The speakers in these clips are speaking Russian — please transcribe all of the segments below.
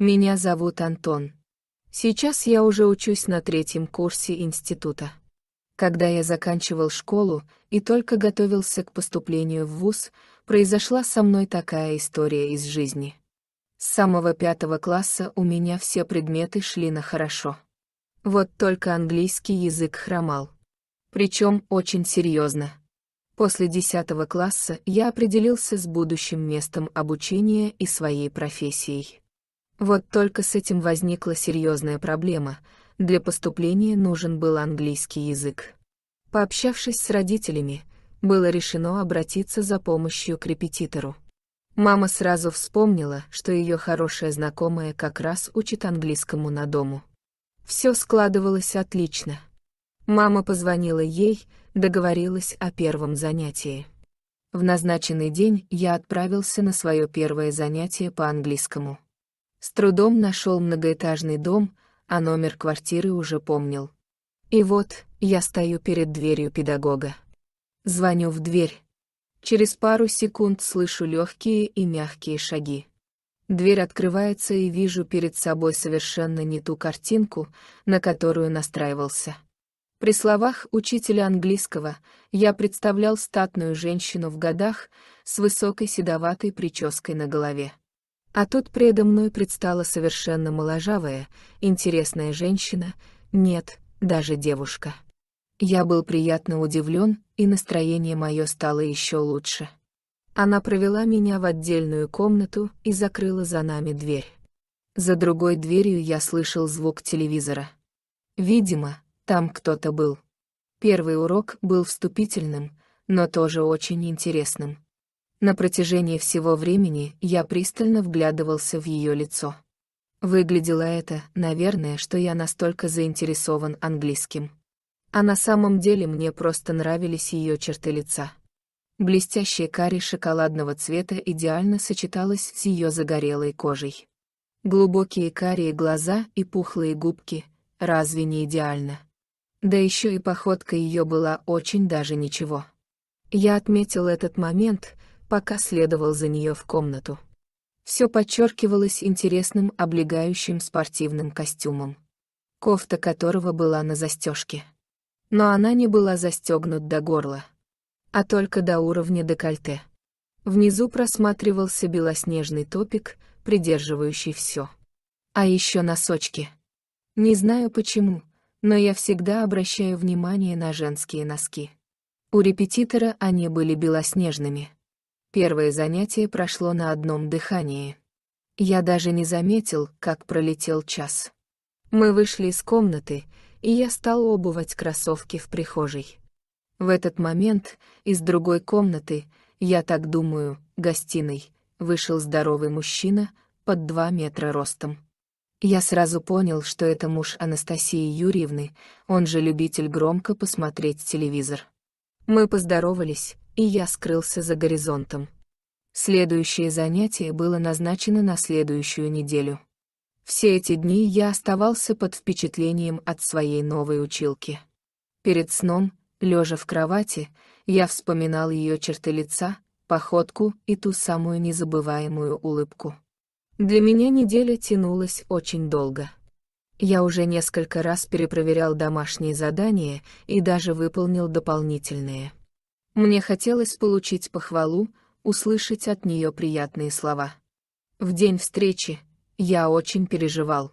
Меня зовут Антон. Сейчас я уже учусь на третьем курсе института. Когда я заканчивал школу и только готовился к поступлению в ВУЗ, произошла со мной такая история из жизни. С самого пятого класса у меня все предметы шли на хорошо. Вот только английский язык хромал. Причем очень серьезно. После десятого класса я определился с будущим местом обучения и своей профессией. Вот только с этим возникла серьезная проблема. Для поступления нужен был английский язык. Пообщавшись с родителями, было решено обратиться за помощью к репетитору. Мама сразу вспомнила, что ее хорошая знакомая как раз учит английскому на дому. Все складывалось отлично. Мама позвонила ей, договорилась о первом занятии. В назначенный день я отправился на свое первое занятие по английскому. С трудом нашел многоэтажный дом, а номер квартиры уже помнил. И вот, я стою перед дверью педагога. Звоню в дверь. Через пару секунд слышу легкие и мягкие шаги. Дверь открывается и вижу перед собой совершенно не ту картинку, на которую настраивался. При словах учителя английского я представлял статную женщину в годах с высокой седоватой прической на голове. А тут предо мной предстала совершенно моложавая, интересная женщина, нет, даже девушка. Я был приятно удивлен, и настроение мое стало еще лучше. Она провела меня в отдельную комнату и закрыла за нами дверь. За другой дверью я слышал звук телевизора. Видимо, там кто-то был. Первый урок был вступительным, но тоже очень интересным. На протяжении всего времени я пристально вглядывался в ее лицо. Выглядело это, наверное, что я настолько заинтересован английским. А на самом деле мне просто нравились ее черты лица. Блестящая карри шоколадного цвета идеально сочеталась с ее загорелой кожей. Глубокие карие глаза и пухлые губки, разве не идеально? Да еще и походка ее была очень даже ничего. Я отметил этот момент, пока следовал за нее в комнату. Все подчеркивалось интересным облегающим спортивным костюмом, кофта которого была на застежке. Но она не была застегнут до горла, а только до уровня декольте. Внизу просматривался белоснежный топик, придерживающий все. А еще носочки. Не знаю почему, но я всегда обращаю внимание на женские носки. У репетитора они были белоснежными. Первое занятие прошло на одном дыхании. Я даже не заметил, как пролетел час. Мы вышли из комнаты, и я стал обувать кроссовки в прихожей. В этот момент из другой комнаты, я так думаю, гостиной, вышел здоровый мужчина, под два метра ростом. Я сразу понял, что это муж Анастасии Юрьевны, он же любитель громко посмотреть телевизор. Мы поздоровались, и я скрылся за горизонтом. Следующее занятие было назначено на следующую неделю. Все эти дни я оставался под впечатлением от своей новой училки. Перед сном, лежа в кровати, я вспоминал ее черты лица, походку и ту самую незабываемую улыбку. Для меня неделя тянулась очень долго. Я уже несколько раз перепроверял домашние задания и даже выполнил дополнительные. Мне хотелось получить похвалу, услышать от нее приятные слова. В день встречи я очень переживал.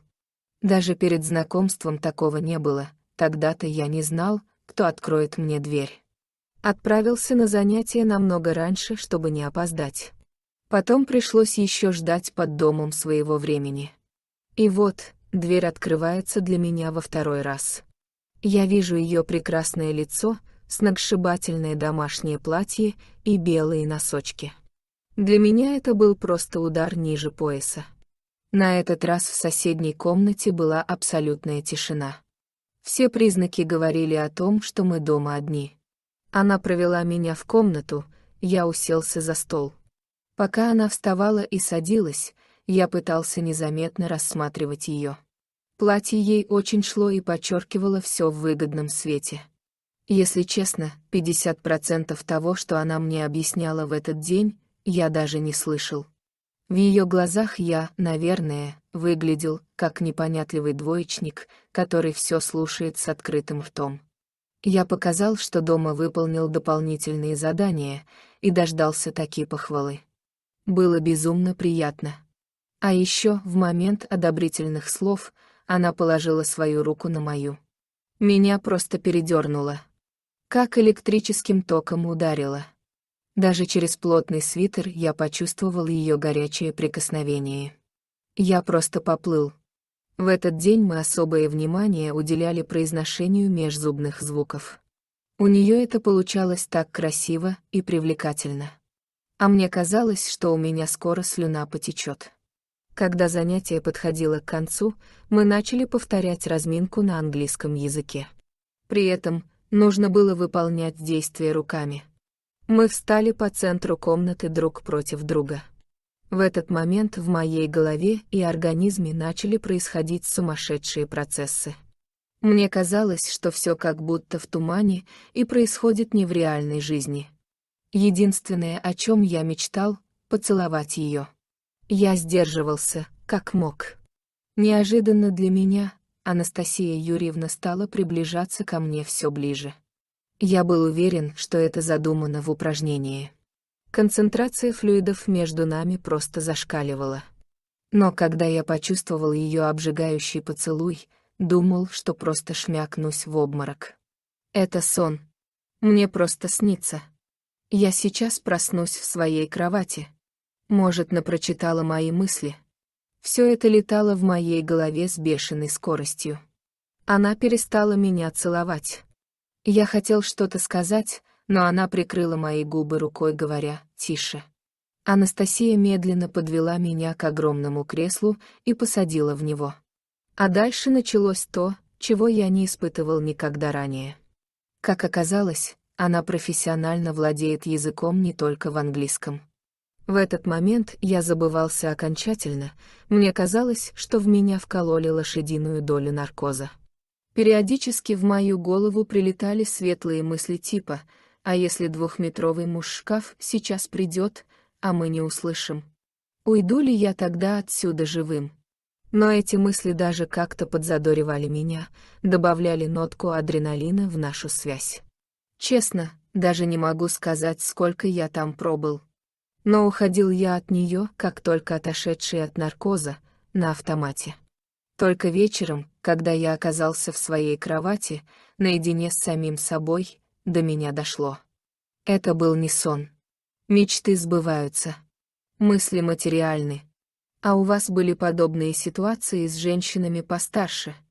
Даже перед знакомством такого не было, тогда-то я не знал, кто откроет мне дверь. Отправился на занятия намного раньше, чтобы не опоздать. Потом пришлось еще ждать под домом своего времени. И вот, дверь открывается для меня во второй раз. Я вижу ее прекрасное лицо — сногсшибательное домашнее платье и белые носочки. Для меня это был просто удар ниже пояса. На этот раз в соседней комнате была абсолютная тишина. Все признаки говорили о том, что мы дома одни. Она провела меня в комнату, я уселся за стол. Пока она вставала и садилась, я пытался незаметно рассматривать ее. Платье ей очень шло и подчеркивало все в выгодном свете. Если честно, 50% того, что она мне объясняла в этот день, я даже не слышал. В ее глазах я, наверное, выглядел как непонятливый двоечник, который все слушает с открытым ртом. Я показал, что дома выполнил дополнительные задания и дождался такие похвалы. Было безумно приятно. А еще в момент одобрительных слов она положила свою руку на мою. Меня просто передернуло как электрическим током ударило. Даже через плотный свитер я почувствовал ее горячее прикосновение. Я просто поплыл. В этот день мы особое внимание уделяли произношению межзубных звуков. У нее это получалось так красиво и привлекательно. А мне казалось, что у меня скоро слюна потечет. Когда занятие подходило к концу, мы начали повторять разминку на английском языке. При этом нужно было выполнять действия руками. Мы встали по центру комнаты друг против друга. В этот момент в моей голове и организме начали происходить сумасшедшие процессы. Мне казалось, что все как будто в тумане и происходит не в реальной жизни. Единственное, о чем я мечтал, — поцеловать ее. Я сдерживался, как мог. Неожиданно для меня, Анастасия Юрьевна стала приближаться ко мне все ближе. Я был уверен, что это задумано в упражнении. Концентрация флюидов между нами просто зашкаливала. Но когда я почувствовал ее обжигающий поцелуй, думал, что просто шмякнусь в обморок. Это сон. Мне просто снится. Я сейчас проснусь в своей кровати. Может, напрочитала мои мысли. Все это летало в моей голове с бешеной скоростью. Она перестала меня целовать. Я хотел что-то сказать, но она прикрыла мои губы рукой, говоря «тише». Анастасия медленно подвела меня к огромному креслу и посадила в него. А дальше началось то, чего я не испытывал никогда ранее. Как оказалось, она профессионально владеет языком не только в английском. В этот момент я забывался окончательно, мне казалось, что в меня вкололи лошадиную долю наркоза. Периодически в мою голову прилетали светлые мысли типа «А если двухметровый муж-шкаф сейчас придет, а мы не услышим? Уйду ли я тогда отсюда живым?» Но эти мысли даже как-то подзадоривали меня, добавляли нотку адреналина в нашу связь. Честно, даже не могу сказать, сколько я там пробыл. Но уходил я от нее, как только отошедший от наркоза, на автомате. Только вечером, когда я оказался в своей кровати, наедине с самим собой, до меня дошло. Это был не сон. Мечты сбываются. Мысли материальны. А у вас были подобные ситуации с женщинами постарше —